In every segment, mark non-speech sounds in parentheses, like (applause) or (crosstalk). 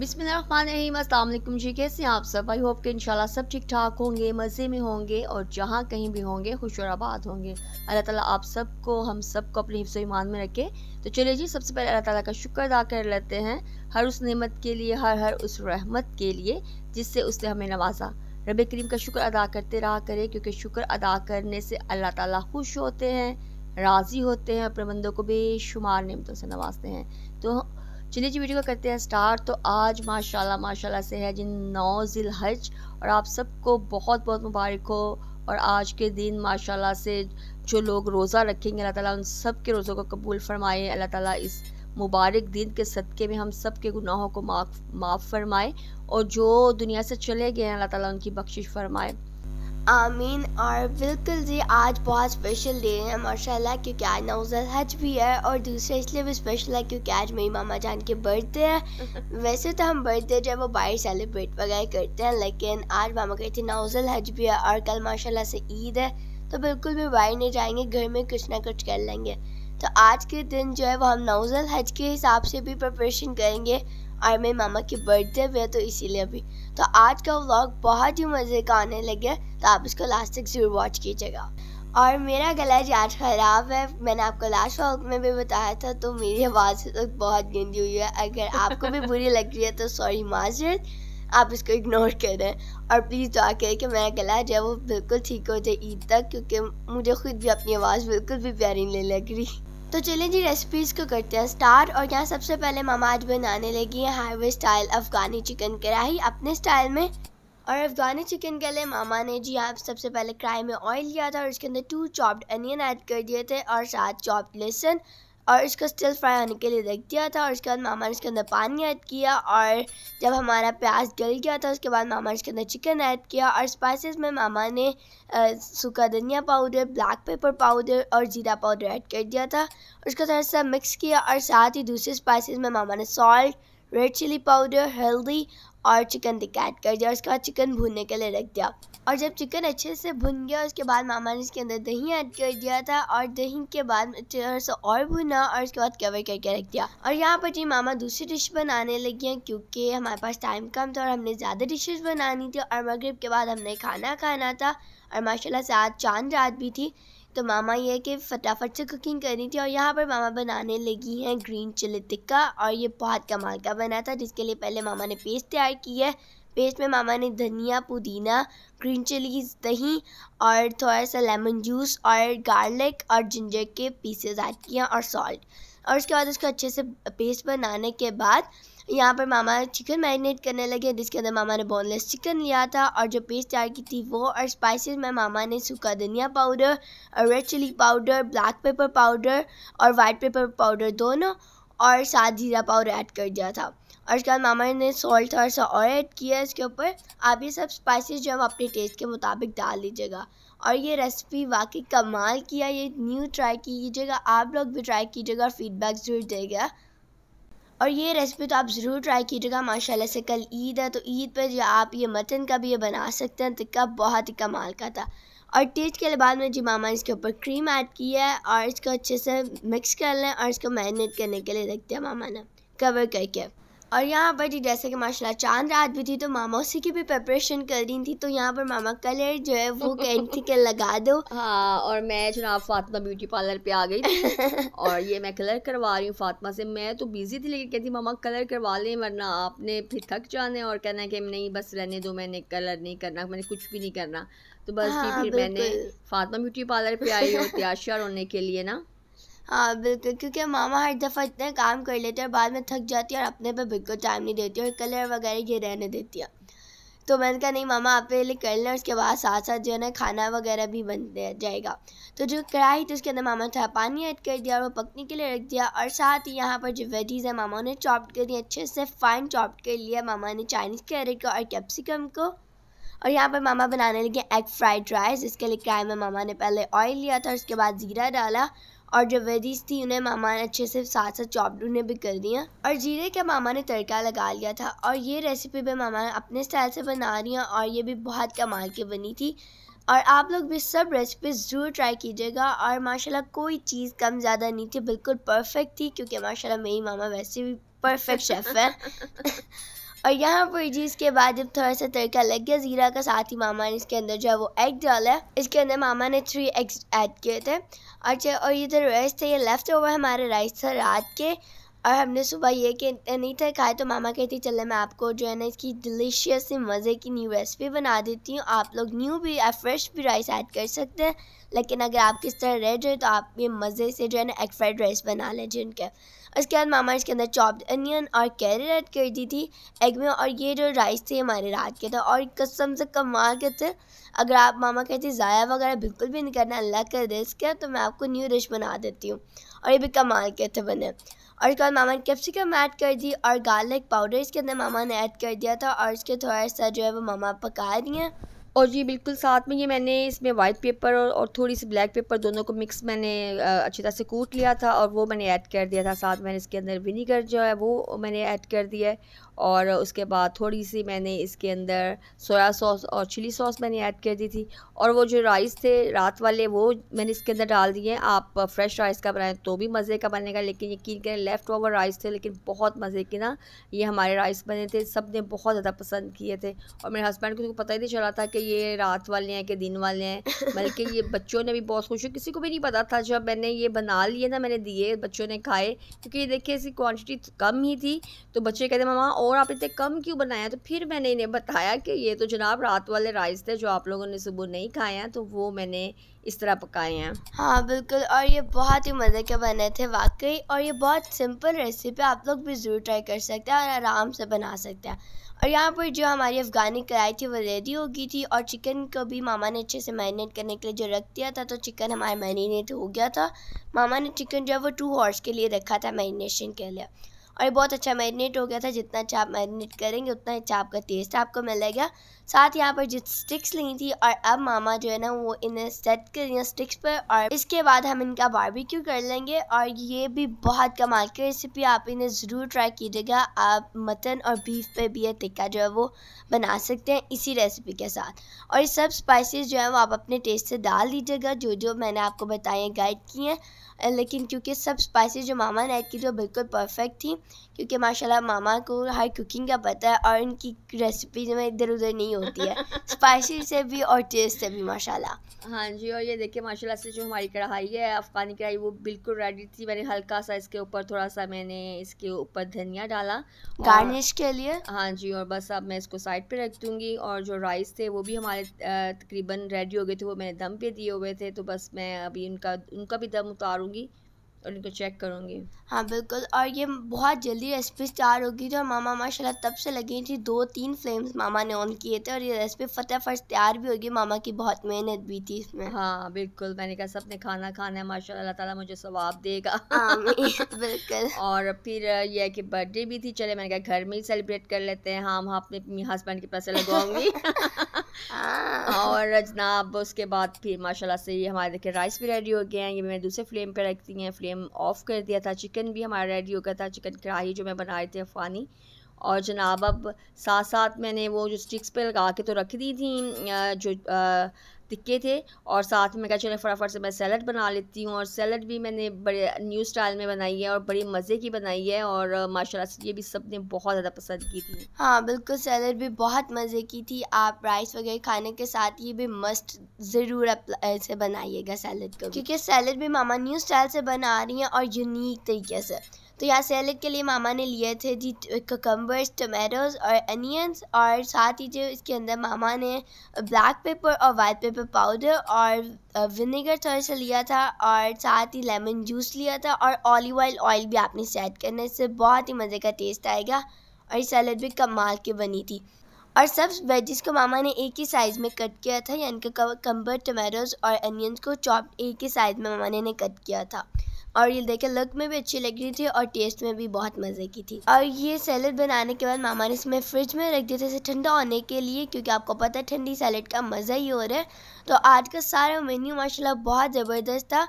बिसमीम जी कैसे आप सब आई होप के इंशाल्लाह सब ठीक ठाक होंगे मज़े में होंगे और जहाँ कहीं भी होंगे खुश और आबाद होंगे अल्लाह ताला आप सबको हम सबको अपने हिफ्स ईमान में रखे तो चलिए जी सबसे पहले अल्लाह ताला का शुक्र अदा कर लेते हैं हर उस नेमत के लिए हर हर उस रहमत के लिए जिससे उसने हमें नवाजा रब करीम का शुक्र अदा करते रहा करें क्योंकि शुक्र अदा करने से अल्लाह ताला खुश होते हैं राज़ी होते हैं अपने बंदों को बेशुमार नियमतों से नवाजते हैं तो चलिए जी वीडियो का करते हैं स्टार्ट तो आज माशाल्लाह माशाल्लाह से है जिन नौ जिल हज और आप सबको बहुत बहुत मुबारक हो और आज के दिन माशाल्लाह से जो लोग रोज़ा रखेंगे अल्लाह ताला उन सब के रोज़ों को कबूल फरमाए अल्लाह ताला इस मुबारक दिन के सदक़े में हम सब के गुनाहों को माफ़ माफ़ फरमाए और जो दुनिया से चले गए हैं अल्लाह ताला उनकी बख्शिश फरमाए आमीन और बिल्कुल जी आज बहुत स्पेशल डे है माशाल्लाह क्योंकि आज नौजल हज भी है और दूसरा इसलिए भी स्पेशल है क्योंकि आज मेरी मामा जान के बर्थडे है (laughs) वैसे तो हम बर्थडे जो है वो बाहर सेलिब्रेट वगैरह करते हैं लेकिन आज मामा कहते नौजल हज भी है और कल माशाल्लाह से ईद है तो बिल्कुल भी बाहर नहीं जाएंगे घर में कुछ ना कुछ कर लेंगे तो आज के दिन जो है वो हम नौजल हज के हिसाब से भी प्रिपरेशन करेंगे और मेरी मामा की बर्थडे भी है तो इसीलिए भी तो आज का व्लॉग बहुत ही मज़े का आने लगे तो आप इसको लास्ट तक ज़रूर वॉच कीजिएगा और मेरा गला जी आज ख़राब है मैंने आपको लास्ट व्लॉग में भी बताया था तो मेरी आवाज़ तो बहुत गंदी हुई है अगर आपको भी बुरी (laughs) लग रही है तो सॉरी माजरत आप इसको इग्नोर करें और प्लीज़ दुआ करें कि मेरा गला जो है वो बिल्कुल ठीक हो जाए ईद तक क्योंकि मुझे खुद भी अपनी आवाज़ बिल्कुल भी प्यारी नहीं लग रही तो चलिए जी रेसिपीज़ को करते हैं स्टार्ट और यहाँ सबसे पहले मामा आज बनाने लगी हैं हाईवे स्टाइल अफ़गानी चिकन कढ़ाई अपने स्टाइल में और अफ़गानी चिकन के लिए मामा ने जी यहाँ सबसे पहले कढ़ाई में ऑयल लिया था और इसके अंदर टू चॉप्ड अनियन ऐड कर दिए थे और साथ चॉप्ड लहसुन और इसको स्टिल फ्राई होने के लिए रख दिया था और उसके बाद मामा ने इसके अंदर पानी ऐड किया और जब हमारा प्याज गल गया था उसके बाद मामा ने इसके अंदर चिकन ऐड किया और स्पाइसेस में मामा ने सूखा धनिया पाउडर ब्लैक पेपर पाउडर और जीरा पाउडर ऐड कर दिया था उसको थोड़ा सा मिक्स किया और साथ ही दूसरे स्पाइसिस में मामा ने सॉल्ट रेड चिली पाउडर हल्दी और चिकन टिक्का ऐड कर दिया उसके बाद चिकन भूनने के लिए रख दिया और जब चिकन अच्छे से भुन गया उसके बाद मामा ने इसके अंदर दही ऐड कर दिया था और दही के बाद से और भुना और उसके बाद कवर करके रख दिया और यहाँ पर जी मामा दूसरी डिश बनाने लगी हैं क्योंकि हमारे पास टाइम कम था और हमने ज़्यादा डिशेस बनानी थी और मगरब के बाद हमने खाना खाना था और माशाला से आज चांद रात भी थी तो मामा ये कि फटाफट से कुकिंग करनी थी और यहाँ पर मामा बनाने लगी हैं ग्रीन चिली टिक्का और ये बहुत कमाल का बना था जिसके लिए पहले मामा ने पेस्ट तैयार की है पेस्ट में मामा ने धनिया पुदीना ग्रीन चिलीज दही और थोड़ा सा लेमन जूस और गार्लिक और जिंजर के पीसेस ऐड किए और सॉल्ट और उसके बाद उसको अच्छे से पेस्ट बनाने के बाद यहाँ पर मामा चिकन मैरिनेट करने लगे जिसके अंदर मामा ने बोनलेस चिकन लिया था और जो पेस्ट तैयार की थी वो और स्पाइसेस में मामा ने सूखा धनिया पाउडर और red chilli powder black pepper powder और वाइट पेपर पाउडर दोनों और साथ जीरा पाउडर ऐड कर दिया था और उसके बाद मामा ने सॉल्ट थोड़ा सा और ऐड किया है इसके ऊपर आप ये सब स्पाइसेस जो है अपने टेस्ट के मुताबिक डाल लीजिएगा और ये रेसिपी वाकई कमाल किया ये न्यू ट्राई कीजिएगा आप लोग भी ट्राई कीजिएगा और फीडबैक ज़रूर देगा और ये रेसिपी तो आप ज़रूर ट्राई कीजिएगा माशाल्लाह से कल ईद है तो ईद पर जो आप ये मटन का भी ये बना सकते हैं तिक्का तो बहुत ही कमाल का था और टेस्ट के लिए बाद में जी मामा इसके ऊपर क्रीम ऐड की है और इसको अच्छे से मिक्स कर लें और इसको मैरिनेट करने के लिए रख दिया मामा ने कवर करके और यहाँ पर जी जैसे कि माशाल्लाह चांद रात भी थी तो मामा उसी की भी प्रिपरेशन कर रही थी तो यहाँ पर मामा कलर जो है वो कह थी कि (laughs) लगा दो हाँ और मैं जनाब फातिमा ब्यूटी पार्लर पे आ गई थी (laughs) और ये मैं कलर करवा रही हूँ फातिमा से मैं तो बिजी थी लेकिन कहती मामा कलर करवा लें वरना आपने फिर थक जाने और कहना कि नहीं बस रहने दो मैंने कलर नहीं करना मैंने कुछ भी नहीं करना तो बस हाँ, फिर मैंने फातिमा ब्यूटी पार्लर पे आई और त्याशा होने के लिए ना हाँ बिल्कुल क्योंकि मामा हर दफ़ा इतने काम कर लेते हैं बाद में थक जाती है और अपने पे बिल्कुल टाइम नहीं देती और कलर वगैरह ये रहने देती है तो मैंने कहा नहीं मामा आप पहले कर लें उसके बाद साथ साथ जो है ना खाना वगैरह भी बन जाएगा तो जो कढ़ाई थी उसके अंदर मामा ने थोड़ा पानी ऐड कर दिया और वो पकने के लिए रख दिया और साथ ही यहाँ पर जो वेजीज़ है मामा ने चॉप कर दिया अच्छे से फाइन चॉप कर लिया मामा ने चाइनीज़ कैरेट को और कैप्सिकम को और यहाँ पर मामा बनाने लगे एग फ्राइड राइस इसके लिए कढ़ाई में मामा ने पहले ऑयल लिया था उसके बाद ज़ीरा डाला और जो वेदीज थी उन्हें मामा ने अच्छे से साथ साथ चॉपड उन्हें भी कर दिया और जीरे के मामा ने तड़का लगा लिया था और ये रेसिपी भी मामा ने अपने स्टाइल से बना रही हैं और ये भी बहुत कमाल की बनी थी और आप लोग भी सब रेसिपी ज़रूर ट्राई कीजिएगा और माशाल्लाह कोई चीज़ कम ज़्यादा नहीं थी बिल्कुल परफेक्ट थी क्योंकि माशाल्लाह मेरी मामा वैसे भी परफेक्ट शेफ़ है और यहाँ पर जी इसके बाद जब थोड़ा सा तड़का लग गया ज़ीरा का साथ ही मामा ने इसके अंदर जो है वो एग डाला इसके अंदर मामा ने थ्री एग्स ऐड किए थे और और ये जो राइस थे ये लेफ्ट ओवर हमारे राइस था रात के और हमने सुबह ये के नहीं था खाए तो मामा कहती चले मैं आपको जो है ना इसकी डिलीशियस से मज़े की न्यू रेसिपी बना देती हूँ आप लोग न्यू भी या फ्रेश भी राइस ऐड कर सकते हैं लेकिन अगर आप किस तरह रह जाए तो आप ये मज़े से जो है ना फ्राइड राइस बना लें जिनके उसके बाद मामा इसके अंदर चॉप्ड अनियन और कैरेट ऐड कर दी थी एग में और ये जो राइस थे हमारे रात के थे और कसम से कमाल के थे अगर आप मामा कहते ज़ाया वगैरह बिल्कुल भी नहीं करना अल्लाह कर दे इसके तो मैं आपको न्यू डिश बना देती हूँ और ये भी कमाल के थे बने और इसके बाद मामा ने कैप्सिकम ऐड कर दी और गार्लिक पाउडर इसके अंदर मामा ने ऐड कर दिया था और इसके थोड़ा सा जो है वो मामा पका दिए और जी बिल्कुल साथ में ये मैंने इसमें वाइट पेपर और, और थोड़ी सी ब्लैक पेपर दोनों को मिक्स मैंने अच्छी तरह से कूट लिया था और वो मैंने ऐड कर दिया था साथ मैंने इसके अंदर विनीगर जो है वो मैंने ऐड कर दिया है और उसके बाद थोड़ी सी मैंने इसके अंदर सोया सॉस और चिली सॉस मैंने ऐड कर दी थी और वो जो राइस थे रात वाले वो मैंने इसके अंदर डाल दिए आप फ्रेश राइस का बनाएं तो भी मज़े का बनेगा लेकिन यकीन करें लेफ़्ट ओवर राइस थे लेकिन बहुत मज़े के ना ये हमारे राइस बने थे सब ने बहुत ज़्यादा पसंद किए थे और मेरे हस्बैंड को तो पता ही नहीं चला था कि कि ये रात वाले हैं कि दिन वाले हैं बल्कि ये (laughs) बच्चों ने भी बहुत खुश किसी को भी नहीं पता था जब मैंने ये बना लिए ना मैंने दिए बच्चों ने खाए क्योंकि ये देखिए इसकी क्वान्टिटी कम ही थी तो बच्चे कहते मामा और आप इतने कम क्यों बनाया तो फिर मैंने इन्हें बताया कि ये तो जनाब रात वाले राइस थे जो आप लोगों ने सुबह नहीं खाए हैं तो वो मैंने इस तरह पकाए हैं हाँ बिल्कुल और ये बहुत ही मज़े के बने थे वाकई और ये बहुत सिंपल रेसिपी आप लोग भी ज़रूर ट्राई कर सकते हैं और आराम से बना सकते हैं और यहाँ पर जो हमारी अफ़गानी कढ़ाई थी वो रेडी हो गई थी और चिकन को भी मामा ने अच्छे से मैरिनेट करने के लिए जो रख दिया था तो चिकन हमारा मैरिनेट हो गया था मामा ने चिकन जो है वो टू हॉर्स के लिए रखा था मैरिनेशन के लिए और ये बहुत अच्छा मैरिनेट हो गया था जितना अच्छा आप मैरिनेट करेंगे उतना अच्छा आपका टेस्ट आपको मिलेगा साथ यहाँ पर जो स्टिक्स ली थी और अब मामा जो है ना वो इन्हें सेट कर रही स्टिक्स पर और इसके बाद हम इनका बारबेक्यू कर लेंगे और ये भी बहुत कमाल की रेसिपी आप इन्हें ज़रूर ट्राई कीजिएगा आप मटन और बीफ पे भी ये टिक्का जो है वो बना सकते हैं इसी रेसिपी के साथ और ये सब स्पाइसेस जो है वो आप अपने टेस्ट से डाल दीजिएगा जो जो मैंने आपको बताए गाइड किए हैं लेकिन क्योंकि सब स्पाइसेस जो मामा ने ऐड की थी वो बिल्कुल परफेक्ट थी क्योंकि माशाल्लाह मामा को हर कुकिंग का पता है और इनकी रेसिपी में इधर उधर नहीं हो होती है स्पाइसी से भी और टेस्ट से भी माशाल्लाह हाँ जी और ये देखिए माशाल्लाह से जो हमारी कढ़ाई है अफ़गानी कढ़ाई वो बिल्कुल रेडी थी मैंने हल्का सा इसके ऊपर थोड़ा सा मैंने इसके ऊपर धनिया डाला गार्निश के लिए हाँ जी और बस अब मैं इसको साइड पर रख दूँगी और जो राइस थे वो भी हमारे तकरीबन रेडी हो गए थे वो मैंने दम पे दिए हुए थे तो बस मैं अभी उनका उनका भी दम उतारूँगी और इनको चेक करूँगी हाँ बिल्कुल और ये बहुत जल्दी रेसिपी स्टार्ट होगी तो मामा माशाल्लाह तब से लगी थी दो तीन फ्लेम्स मामा ने ऑन किए थे और ये रेसिपी फटाफट तैयार भी होगी मामा की बहुत मेहनत भी थी इसमें हाँ बिल्कुल मैंने कहा सबने खाना खाना है माशा अल्लाह ताला मुझे सवाब देगा (laughs) बिल्कुल और फिर यह कि बर्थडे भी थी चले मैंने कहा घर में ही सेलिब्रेट कर लेते हैं हाँ वहाँ अपने हस्बैंड के पैसे लगवाऊंगी (laughs) Ah. और जनाब उसके बाद फिर माशाल्लाह से ये हमारे देखिए राइस भी रेडी हो गए हैं ये मैंने दूसरे फ्लेम पे रख दी हैं फ्लेम ऑफ कर दिया था चिकन भी हमारा रेडी हो गया था चिकन कढ़ाई जो मैं बना रही थी अफवानी और जनाब अब साथ साथ मैंने वो जो स्टिक्स पे लगा के तो रख दी थी जो टिक्के थे और साथ में क्या चले फटाफट से मैं सैलड बना लेती हूँ और सैलड भी मैंने बड़े न्यू स्टाइल में बनाई है और बड़ी मज़े की बनाई है और माशाल्लाह से ये भी सब ने बहुत ज़्यादा पसंद की थी हाँ बिल्कुल सैलड भी बहुत मज़े की थी आप राइस वगैरह खाने के साथ ये भी मस्ट ज़रूर से बनाइएगा सैलड को क्योंकि सैलड भी मामा न्यू स्टाइल से बना रही हैं और यूनिक तरीके से तो यहाँ सैलड के लिए मामा ने लिए थे जी ककम्बर्स टमेटोज़ और अनियंस और साथ ही जो इसके अंदर मामा ने ब्लैक पेपर और वाइट पेपर पाउडर और विनेगर थोड़ा सा लिया था और साथ ही लेमन जूस लिया था और ऑलिव ऑयल ऑयल भी आपने सेट करना इससे बहुत ही मज़े का टेस्ट आएगा और ये सैलड भी कमाल के बनी थी और सब वेजिस को मामा ने एक ही साइज़ में कट किया था यानी कि कम्बर टमाटोज और अनियंस को चॉप एक ही साइज़ में मामा ने कट किया था और ये देखे लुक में भी अच्छी लग रही थी और टेस्ट में भी बहुत मज़े की थी और ये सैलड बनाने के बाद मामा ने इसमें फ्रिज में रख दिया था इसे ठंडा होने के लिए क्योंकि आपको पता है ठंडी सैलड का मज़ा ही हो रहा है तो आज का सारा मेन्यू माशाल्लाह बहुत ज़बरदस्त था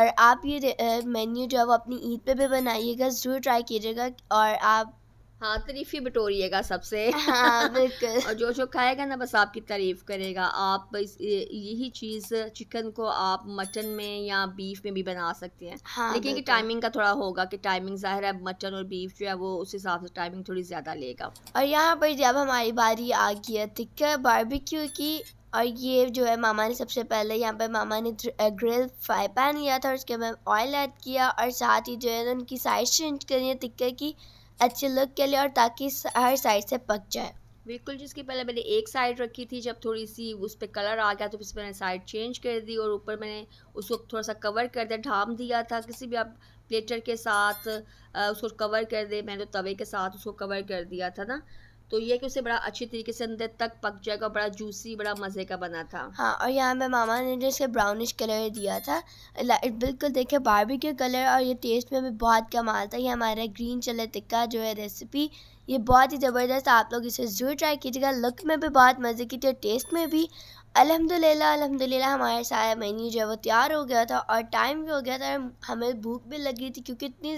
और आप ये मेन्यू जो है वो अपनी ईद पे भी बनाइएगा ज़रूर ट्राई कीजिएगा और आप हाँ तारीफ ही बटोरिएगा सबसे हाँ (laughs) और जो जो खाएगा ना बस आपकी तारीफ करेगा आप यही चीज़ चिकन को आप मटन में या बीफ में भी बना सकते हैं हाँ, लेकिन कि टाइमिंग का थोड़ा होगा कि टाइमिंग जाहिर है मटन और बीफ जो है वो उस हिसाब से टाइमिंग थोड़ी ज़्यादा लेगा और यहाँ पर जब हमारी बारी आ गई है है बारबेक्यू की और ये जो है मामा ने सबसे पहले यहाँ पे मामा ने ग्रिल फ्राई पैन लिया था और उसके बाद ऑयल ऐड किया और साथ ही जो है उनकी साइज चेंज करी है टिक्कर की अच्छे लुक के लिए और ताकि हर साइड से पक जाए बिल्कुल जिसकी पहले मैंने एक साइड रखी थी जब थोड़ी सी उस पर कलर आ गया तो फिर मैंने साइड चेंज कर दी और ऊपर मैंने उसको थोड़ा सा कवर कर दिया ढाम दिया था किसी भी आप प्लेटर के साथ उसको कवर कर दे मैंने तो तवे के साथ उसको कवर कर दिया था ना तो ये कि उसे बड़ा अच्छी तरीके से अंदर तक पक जाएगा बड़ा जूसी बड़ा मज़े का बना था हाँ और यहाँ पे मामा ने जो इसे ब्राउनिश कलर दिया था बिल्कुल देखे के कलर और ये टेस्ट में भी बहुत कमाल था ये हमारा ग्रीन चले टिक्का जो है रेसिपी ये बहुत ही ज़बरदस्त आप लोग इसे ज़रूर ट्राई कीजिएगा लुक में भी बहुत मज़े की थी और टेस्ट में भी अलहमदिल्ला अलहमदिल्ला हमारा सारा मेन्यू जो है वो तैयार हो गया था और टाइम भी हो गया था हमें भूख भी लगी थी क्योंकि इतनी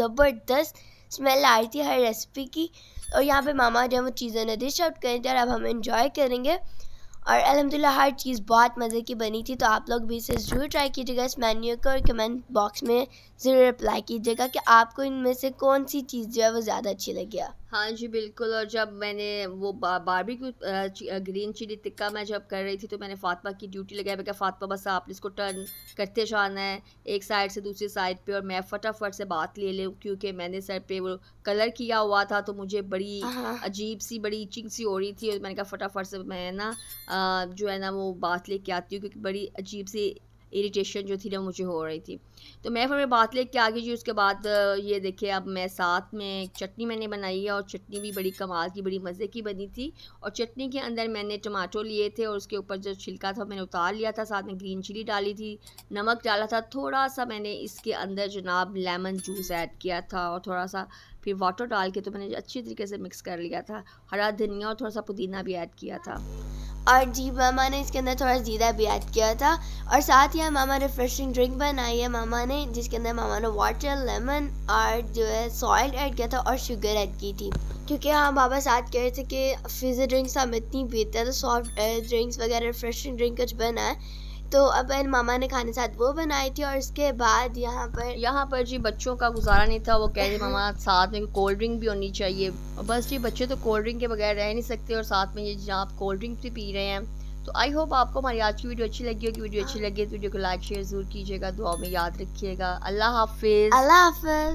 ज़बरदस्त स्मेल आई थी हर रेसिपी की और यहाँ पे मामा जो है वो चीज़ें ना डिश आउट करें थे और अब हम इन्जॉय करेंगे और अलहमदिल्ला हर चीज़ बहुत मज़े की बनी थी तो आप लोग भी इसे ज़रूर ट्राई कीजिएगा इस मेन्यू को और कमेंट बॉक्स में ज़रूर अप्लाई कीजिएगा कि आपको इनमें से कौन सी चीज़ जो है वो ज़्यादा अच्छी लगी हाँ जी बिल्कुल और जब मैंने वो बारबी ग्रीन चिली टिक्का मैं जब कर रही थी तो मैंने फातमा की ड्यूटी लगाई मैं फातमा बस आपने इसको टर्न करते जाना है एक साइड से दूसरी साइड पर और मैं फटाफट से बात ले लूँ क्योंकि मैंने सर पर वो कलर किया हुआ था तो मुझे बड़ी अजीब सी बड़ी इचिंग सी हो रही थी और मैंने कहा फटाफट से मैं ना जो है ना वो बात लेके आती हूँ क्योंकि बड़ी अजीब सी इरीटेशन जो थी ना मुझे हो रही थी तो मैं फिर मैं बात लेके आ गई जी उसके बाद ये देखिए अब मैं साथ में चटनी मैंने बनाई है और चटनी भी बड़ी कमाल की बड़ी मज़े की बनी थी और चटनी के अंदर मैंने टमाटो लिए थे और उसके ऊपर जो छिलका था मैंने उतार लिया था साथ में ग्रीन चिली डाली थी नमक डाला था थोड़ा सा मैंने इसके अंदर जनाब लेमन जूस ऐड किया था और थोड़ा सा फिर वाटर डाल के तो मैंने अच्छी तरीके से मिक्स कर लिया था हरा धनिया और थोड़ा सा पुदीना भी ऐड किया था और जी मामा ने इसके अंदर थोड़ा जीरा भी ऐड किया था और साथ ही मामा रिफ्रेशिंग ड्रिंक बनाई है मामा मामा ने जिसके अंदर मामा ने वाटर लेमन और जो है सॉल्ट ऐड किया था और शुगर ऐड की थी क्योंकि हम हाँ, बाबा साथ कह रहे थे कि फिजी ड्रिंक्स हम इतनी पीते हैं तो सॉफ्ट ड्रिंक्स वगैरह रिफ्रेशिंग ड्रिंक कुछ बना है तो अब इन मामा ने खाने साथ वो बनाई थी और इसके बाद यहाँ पर यहाँ पर जी बच्चों का गुजारा नहीं था वो कह रहे (laughs) मामा साथ में कोल्ड ड्रिंक भी होनी चाहिए बस जी बच्चे तो कोल्ड ड्रिंक के बगैर रह नहीं सकते और साथ में ये जहाँ आप कोल्ड ड्रिंक भी पी रहे हैं तो आई होप आपको हमारी आज की वीडियो अच्छी लगी होगी वीडियो अच्छी लगी तो वीडियो को लाइक शेयर जरूर कीजिएगा दुआ में याद रखिएगा अल्लाह हाफिज़ अल्लाह हाफिज़